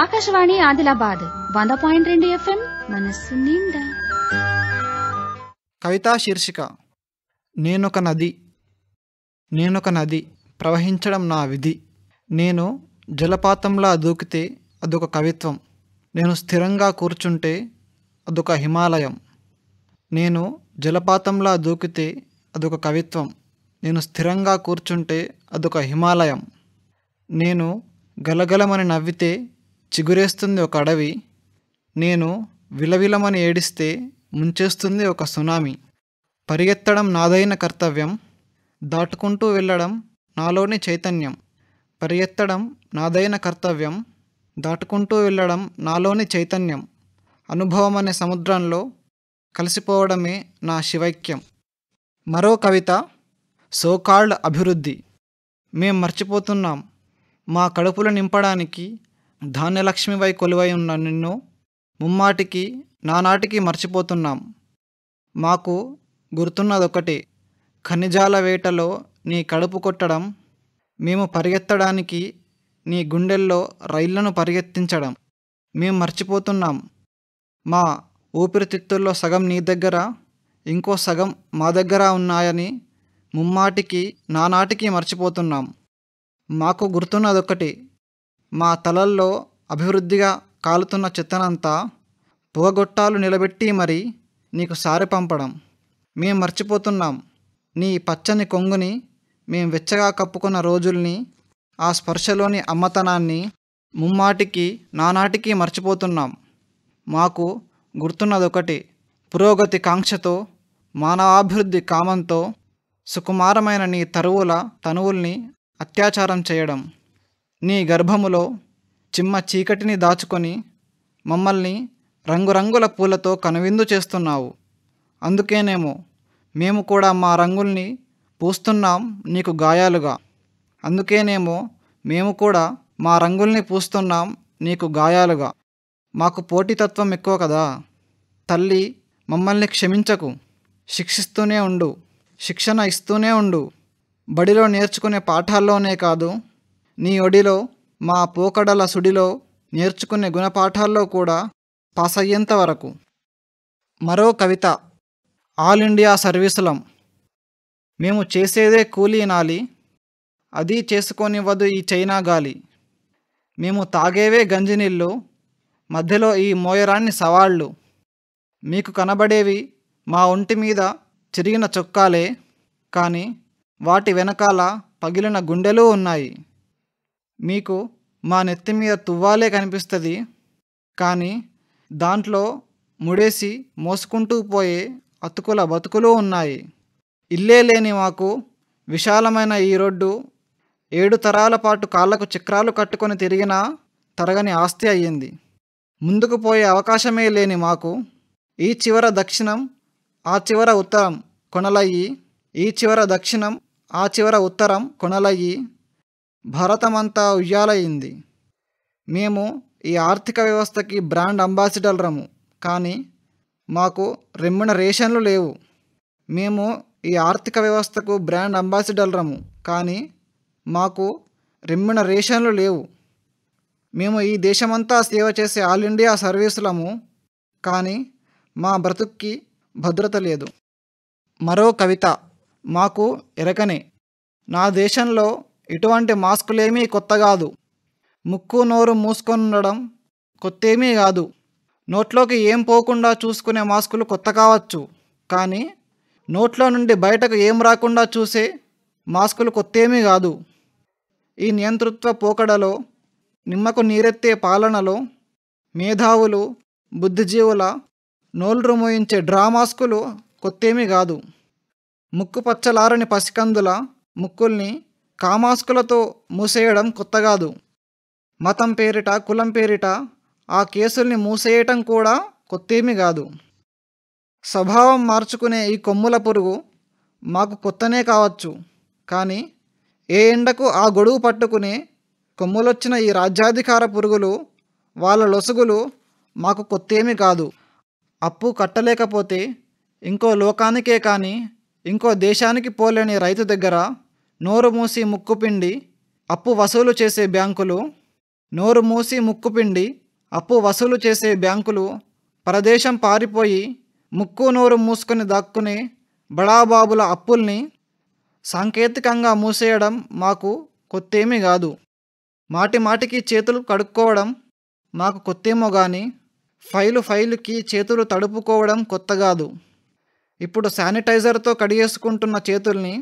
ఆకాశవాణి ఆదిలాబాద్ వంద పాయింట్ రెండు ఎఫ్ఎం మనస్సు నిండా కవితా శీర్షిక నేనొక నది నేనొక నది ప్రవహించడం నా విధి నేను జలపాతంలా దూకితే అదొక కవిత్వం నేను స్థిరంగా కూర్చుంటే అదొక హిమాలయం నేను జలపాతంలా దూకితే అదొక కవిత్వం నేను స్థిరంగా కూర్చుంటే అదొక హిమాలయం నేను గలగలమని నవ్వితే చిగురేస్తుంది ఒక అడవి నేను విలవిలమని ఏడిస్తే ముంచేస్తుంది ఒక సునామీ పరిగెత్తడం నాదైన కర్తవ్యం దాటుకుంటూ వెళ్ళడం నాలోని చైతన్యం పరిగెత్తడం నాదైన కర్తవ్యం దాటుకుంటూ వెళ్ళడం నాలోని చైతన్యం అనుభవం అనే సముద్రంలో కలిసిపోవడమే నా శివైక్యం మరో కవిత సోకాల్డ్ అభివృద్ధి మేం మర్చిపోతున్నాం మా కడుపులు నింపడానికి ధాన్యలక్ష్మివై కొలువై ఉన్న నిన్ను ముమ్మాటికి నానాటికి మర్చిపోతున్నాం మాకు గుర్తున్నదొకటి ఖనిజాల వేటలో నీ కడుపు కొట్టడం మేము పరిగెత్తడానికి నీ గుండెల్లో రైళ్లను పరిగెత్తించడం మేము మర్చిపోతున్నాం మా ఊపిరితిత్తుల్లో సగం నీ దగ్గర ఇంకో సగం మా దగ్గర ఉన్నాయని ముమ్మాటికి నానాటికి మర్చిపోతున్నాం మాకు గుర్తున్నదొకటి మా తలల్లో అభివృద్ధిగా కాలుతున్న చెత్తనంతా పొగగొట్టాలు నిలబెట్టి మరి నీకు సారి పంపడం మేం మర్చిపోతున్నాం నీ పచ్చని కొంగుని మేం వెచ్చగా కప్పుకున్న రోజుల్ని ఆ స్పర్శలోని అమ్మతనాన్ని ముమ్మాటికి నానాటికి మర్చిపోతున్నాం మాకు గుర్తున్నదొకటి పురోగతి కాంక్షతో మానవాభివృద్ధి కామంతో సుకుమారమైన నీ తరువుల తనువుల్ని అత్యాచారం చేయడం నీ గర్భములో చిమ్మ చీకటిని దాచుకొని మమ్మల్ని రంగురంగుల పూలతో కనువిందు చేస్తున్నావు అందుకేనేమో మేము కూడా మా రంగుల్ని పూస్తున్నాం నీకు గాయాలుగా అందుకేనేమో మేము కూడా మా రంగుల్ని పూస్తున్నాం నీకు గాయాలుగా మాకు పోటీతత్వం ఎక్కువ కదా తల్లి మమ్మల్ని క్షమించకు శిక్షిస్తూనే ఉండు శిక్షణ ఇస్తూనే ఉండు బడిలో నేర్చుకునే పాఠాల్లోనే కాదు నీ ఒడిలో మా పోకడల సుడిలో నేర్చుకునే గుణపాఠాల్లో కూడా పాస్ అయ్యేంత వరకు మరో కవిత ఆల్ ఇండియా సర్వీసులం మేము చేసేదే కూలీ నాలి అది చేసుకోనివ్వదు ఈ చైనా గాలి మేము తాగేవే గంజినీళ్ళు మధ్యలో ఈ మోయరాన్ని సవాళ్ళు మీకు కనబడేవి మా ఒంటి మీద చిరిగిన చొక్కాలే కానీ వాటి వెనకాల పగిలిన గుండెలు ఉన్నాయి మీకు మా నెత్తి మీద తువ్వాలే కనిపిస్తుంది కానీ దాంట్లో ముడేసి మోసుకుంటూ పోయే అతుకుల బతుకులు ఉన్నాయి ఇల్లే లేని మాకు విశాలమైన ఈ రోడ్డు ఏడు తరాల పాటు కాళ్లకు చక్రాలు కట్టుకొని తిరిగినా తరగని ఆస్తి అయ్యింది ముందుకు పోయే అవకాశమే లేని మాకు ఈ చివర దక్షిణం ఆ చివర ఉత్తరం కొనలయ్యి ఈ చివర దక్షిణం ఆ చివర ఉత్తరం కొనలయ్యి భారతమంతా ఉయ్యాలయ్యింది మేము ఈ ఆర్థిక వ్యవస్థకి బ్రాండ్ అంబాసిడర్లము కానీ మాకు రేషన్లు లేవు మేము ఈ ఆర్థిక వ్యవస్థకు బ్రాండ్ అంబాసిడర్లము కానీ మాకు రేషన్లు లేవు మేము ఈ దేశమంతా సేవ చేసే ఆల్ ఇండియా సర్వీసులము కానీ మా బ్రతుక్కి భద్రత లేదు మరో కవిత మాకు ఎరకనే నా దేశంలో ఇటువంటి మాస్కులేమీ కొత్త కాదు ముక్కు నోరు మూసుకొనడం కొత్తేమీ కాదు నోట్లోకి ఏం పోకుండా చూసుకునే మాస్కులు కొత్త కావచ్చు కానీ నోట్లో నుండి బయటకు ఏం రాకుండా చూసే మాస్కులు కొత్తేమీ కాదు ఈ నియంతృత్వ పోకడలో నిమ్మకు నీరెత్తే పాలనలో మేధావులు బుద్ధిజీవుల నోళ్ళు మోయించే మాస్కులు కొత్తేమీ కాదు ముక్కు పచ్చలారని పసికందుల ముక్కుల్ని కామాస్కులతో మూసేయడం కొత్త కాదు మతం పేరిట కులం పేరిట ఆ కేసుల్ని మూసేయటం కూడా కొత్తేమీ కాదు స్వభావం మార్చుకునే ఈ కొమ్ముల పురుగు మాకు కొత్తనే కావచ్చు కానీ ఏ ఎండకు ఆ గొడుగు పట్టుకుని కొమ్ములొచ్చిన ఈ రాజ్యాధికార పురుగులు వాళ్ళ లొసుగులు మాకు కొత్తేమీ కాదు అప్పు కట్టలేకపోతే ఇంకో లోకానికే కానీ ఇంకో దేశానికి పోలేని రైతు దగ్గర నోరు మూసి ముక్కుపిండి అప్పు వసూలు చేసే బ్యాంకులు నోరు మూసి ముక్కుపిండి అప్పు వసూలు చేసే బ్యాంకులు ప్రదేశం పారిపోయి ముక్కు నోరు మూసుకొని దాక్కునే బడాబాబుల అప్పుల్ని సాంకేతికంగా మూసేయడం మాకు కొత్తేమీ కాదు మాటి మాటికి చేతులు కడుక్కోవడం మాకు కొత్తేమో కానీ ఫైలు ఫైలుకి చేతులు తడుపుకోవడం కొత్త కాదు ఇప్పుడు శానిటైజర్తో కడిగేసుకుంటున్న చేతుల్ని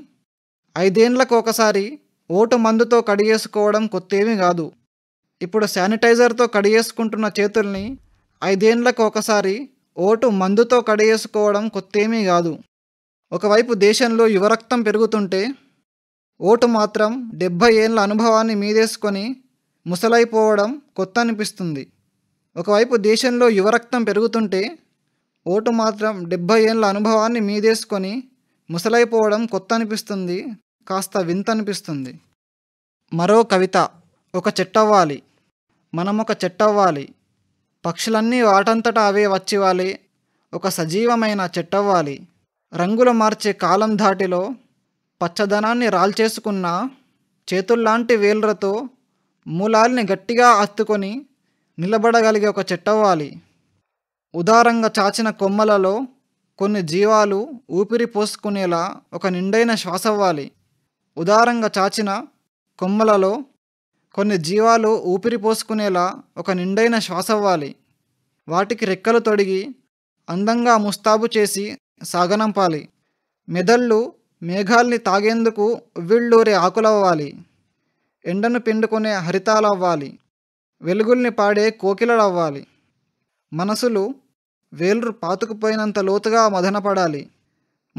ఐదేండ్లకు ఒకసారి ఓటు మందుతో కడిగేసుకోవడం కొత్తేమీ కాదు ఇప్పుడు శానిటైజర్తో కడిగేసుకుంటున్న చేతుల్ని ఐదేండ్లకు ఒకసారి ఓటు మందుతో కడిగేసుకోవడం కొత్తేమీ కాదు ఒకవైపు దేశంలో యువరక్తం పెరుగుతుంటే ఓటు మాత్రం డెబ్భై ఏళ్ళ అనుభవాన్ని మీదేసుకొని ముసలైపోవడం కొత్త అనిపిస్తుంది ఒకవైపు దేశంలో యువరక్తం పెరుగుతుంటే ఓటు మాత్రం డెబ్భై ఏళ్ళ అనుభవాన్ని మీదేసుకొని ముసలైపోవడం కొత్త అనిపిస్తుంది కాస్త వింత అనిపిస్తుంది మరో కవిత ఒక చెట్టవ్వాలి మనమొక చెట్టవ్వాలి పక్షులన్నీ వాటంతటా అవే వచ్చివాలి ఒక సజీవమైన చెట్టవ్వాలి రంగులు మార్చే కాలం ధాటిలో పచ్చదనాన్ని రాల్చేసుకున్న చేతుల్లాంటి వేళ్లతో మూలాల్ని గట్టిగా అత్తుకొని నిలబడగలిగే ఒక చెట్టవ్వాలి ఉదారంగా చాచిన కొమ్మలలో కొన్ని జీవాలు ఊపిరి పోసుకునేలా ఒక నిండైన శ్వాసవ్వాలి ఉదారంగా చాచిన కొమ్మలలో కొన్ని జీవాలు ఊపిరి పోసుకునేలా ఒక నిండైన శ్వాసవ్వాలి వాటికి రెక్కలు తొడిగి అందంగా ముస్తాబు చేసి సాగనంపాలి మెదళ్ళు మేఘాల్ని తాగేందుకు ఉవ్విళ్ళూరే ఆకులవ్వాలి ఎండను పిండుకునే హరితాలవ్వాలి వెలుగుల్ని పాడే కోకిలలవ్వాలి మనసులు వేలురు పాతుకుపోయినంత లోతుగా మదనపడాలి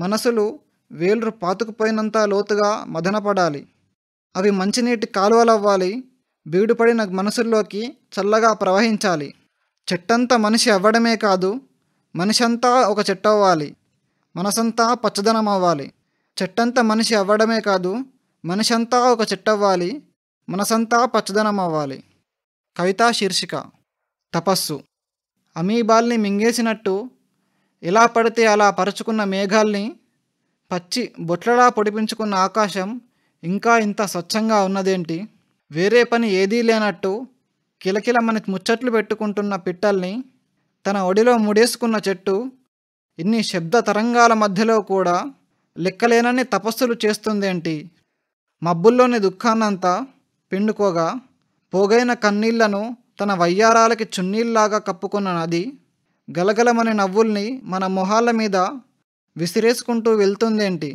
మనసులు వేలురు పాతుకుపోయినంత లోతుగా మదనపడాలి అవి మంచినీటి కాలువలవ్వాలి బీడుపడిన మనసుల్లోకి చల్లగా ప్రవహించాలి చెట్టంతా మనిషి అవ్వడమే కాదు మనిషి అంతా ఒక చెట్టవ్వాలి అవ్వాలి మనసంతా పచ్చదనం అవ్వాలి చెట్టంతా మనిషి అవ్వడమే కాదు మనిషి అంతా ఒక చెట్టవ్వాలి అవ్వాలి మనసంతా పచ్చదనం అవ్వాలి కవితా శీర్షిక తపస్సు అమీబాల్ని మింగేసినట్టు ఎలా పడితే అలా పరుచుకున్న మేఘాల్ని పచ్చి బొట్లలా పొడిపించుకున్న ఆకాశం ఇంకా ఇంత స్వచ్ఛంగా ఉన్నదేంటి వేరే పని ఏదీ లేనట్టు కిలకిల మనకి ముచ్చట్లు పెట్టుకుంటున్న పిట్టల్ని తన ఒడిలో ముడేసుకున్న చెట్టు ఇన్ని శబ్ద తరంగాల మధ్యలో కూడా లెక్కలేనని తపస్సులు చేస్తుందేంటి మబ్బుల్లోని దుఃఖాన్నంతా పిండుకోగా పోగైన కన్నీళ్లను తన వయ్యారాలకి చున్నీల్లాగా కప్పుకున్న నది గలగలమనే నవ్వుల్ని మన మొహాల మీద విసిరేసుకుంటూ వెళ్తుందేంటి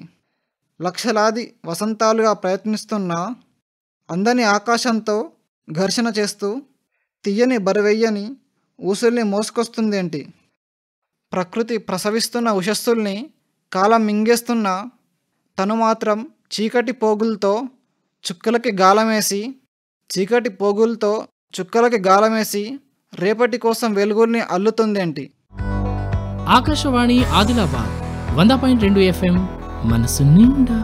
లక్షలాది వసంతాలుగా ప్రయత్నిస్తున్న అందని ఆకాశంతో ఘర్షణ చేస్తూ తీయని బరువెయ్యని ఊసుల్ని మోసుకొస్తుందేంటి ప్రకృతి ప్రసవిస్తున్న ఉషస్సుల్ని కాలం మింగేస్తున్న తను మాత్రం చీకటి పోగులతో చుక్కలకి గాలమేసి చీకటి పోగులతో చుక్కలకి గాలమేసి రేపటి కోసం వెలుగుల్ని అల్లుతుందేంటి ఆకాశవాణి ఆదిలాబాద్ వంద పాయింట్ రెండు ఎఫ్ఎం మనసు నిండా